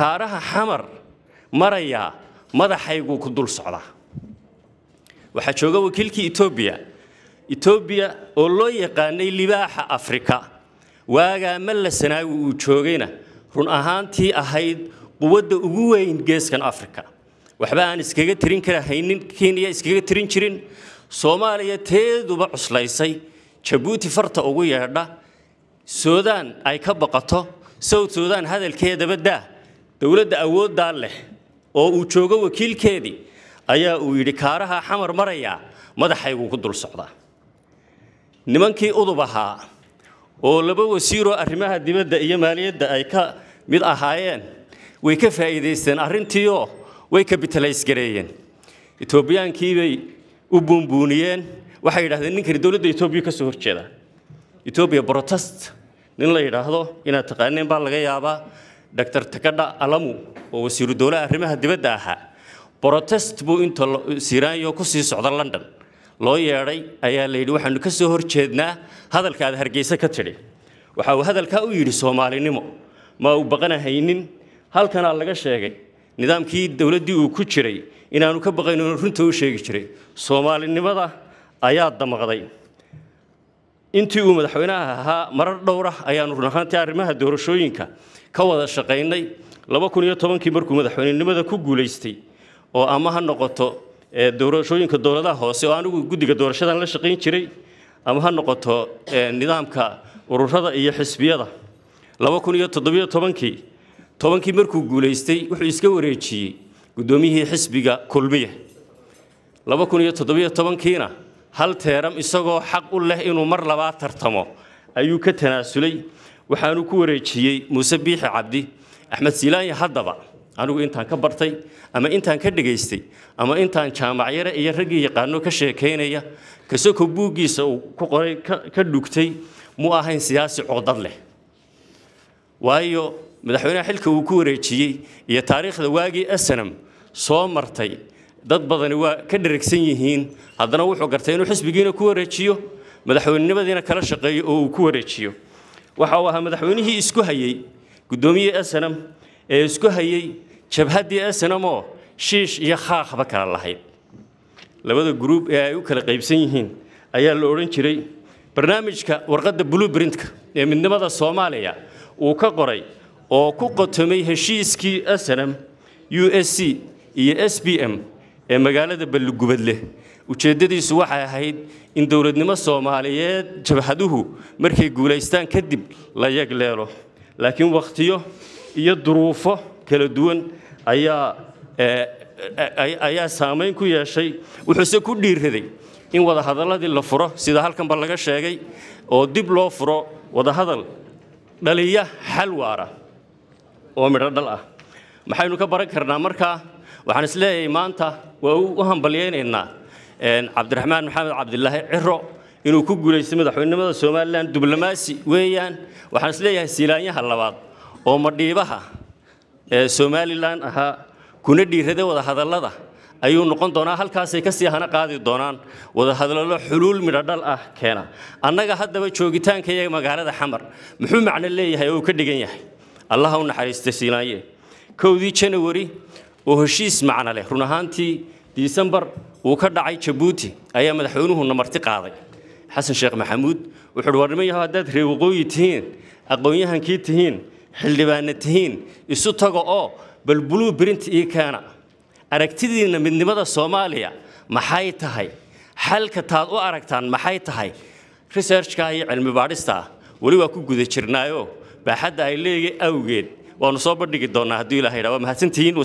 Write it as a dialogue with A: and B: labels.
A: taaraha xamar marayaa madaxayguu ku dul socdaa waxaa jooga wakiilkii etoobiya etoobiya oo loo yaqaanay libaaxa afrika waagaa malla sanaawi uu joogayna run ahaantii ahayd quwadda ugu weyn geeskan afrika waxba aan iskaga tirin kara haynin kenya iskaga tirin jirin soomaaliya teeduba cuslaysay jabuuti farta ugu yeedha suudaan ay ka baqato sow suudaan hadalkeedaba daa dowladda awooddaa leh oo uu joogo wakiilkeedii ayaa uu yidhi kaaraha xamar marayaa madaxayguu ku dul socdaa nimankii udub ahaa oo laba wasiiroo arrimaha dibadda iyo maaliyadda ay ka mid ahaayeen way ka faa'iidaysteen arrintiioo way kabitalaysgareeyeen itoobiyaankiibay u buunbuuniyeen waxay yidhahdeen ninkani dowladda itoobiya ka soo horjeeda etoobiya brotest nin la yidhaahdo inaad taqaaneen baa laga yaabaa dr takadha alamu oo wasiiru dowlaha arrimaha dibadda ahaa brotest buu inta siraanyo ku sii socda london loo yeedhay ayaa layidhi waxaanu ka soo horjeednaa hadalka aad hargeysa ka tidhi waxa uu hadalkaa u yidhi soomaalinimo ma uu baqanahaynin halkanaa laga sheegay nidaamkii dowladdii uu ku jiray inaanu ka baqaynin runta u sheegi jiray soomaalinimada ayaa damaqday intii uu madaxweynaha ahaa marar dhowrah ayaanu run ahaantii arrimaha doorashooyinka ka wada shaqaynay laba tobankii markuu madaxweynenimada ku guulaystay oo ama ha noqoto doorashooyinka dowladaha hoose oo anigu guddiga doorashadan la shaqayn jiray ama ha noqoto nidaamka ururada iyo xisbiyada kii markuu guulaystay wuxuu iska wareejiyey guddoomiyihii xisbiga kulmiya kiina hal teeram isagoo xaq u leh inuu mar labaad tartamo ayuu ka tanaasulay waxaanu ku wareejiyey muuse biixi cabdi axmed siilaanya haddaba anigu intaan ka bartay ama intaan ka dhegaystay ama intaan jaamacyare iyo raggii yaqaano ka sheekaynaya kasoko buuggiisa uu ku qoray ka dhugtay mu ahayn siyaasi codad leh waayo madaxweynaha xilka uu ku wareejiyey iyo taariikhda waagii asanam soo martay dad badani waa ka dheregsan yihiin haddana wuxuu gartay inuu xisbigiina ku wareejiyo madaxweynenimadiina kala shaqeeyo oo uu ku wareejiyo waxa uu ahaa madaxweynihii isku hayey guddoomiyihii snm ee isku hayay jabhaddii snm oo shiish iyo khaakhba kala lahayd labada gruub ee ay u kala qaybsan yihiin ayaa la odhan jiray barnaamijka warqadda blueprintka ee midnimada soomaaliya uu ka qoray oo ku qotomay heshiiskii snm u s c iyo s b m ee magaalada ballugubadleh ujeeddadiisu waxay ahayd in dowladnimo soomaaliyeed jabhaduhu markay guulaystaan kadib la yagleelo laakiin wakhtiyo iyo duruufo kala duwan ayaa saamayn ku yeeshay wuxuuse ku dhiiraday in wadahadaladii la furo sida halkanba laga sheegay oo dib loo furo wadahadal dhaliya xal waara oo midho dhal ah maxaynu ka baran karnaa marka waxaan isleeyahay maanta waa u hambalyaynaynaa cabdiraxmaan maxamed cabdilaahi ciro inuu ku guulaystay madaxweynenimada somalilan diblomaasi weeyaan waxaan isleeyahay siilaanyaha labaad oo madhiibaha ee somalilan ahaa kuna dhiirada wadahadallada ayuu noqon doonaa halkaasay kasii hana qaadi doonaan wadahadallo xuluul midhodhal ah keena annaga haddaba joogitaankayaga magaalada xamar muxuu macno leeyahay uu ka dhigan yahay allah u naxariista siilaanye kowdii janawari oo heshiis macno leh run ahaantii diisembar uu ka dhacay jabuuti ayaa madaxweynuhu namarti qaaday xasan sheekh maxamuud wuxuuhi war niman yahow haddaad reer waqooyi tihiin aqoonyahankii tihiin xildhibaanna tihiin isu tago oo bal bluu brint ii keena aragtidiinna midnimada soomaaliya maxay tahay xalka taad u aragtaan maxay tahay researchkaa iyo cilmi baadhistaa weli waa ku guda jirnaayoo baaxadda ay leeyahay awgeed waanu soo bandhigi doonaa hadduu ilaha ydha waa mahadsantihiin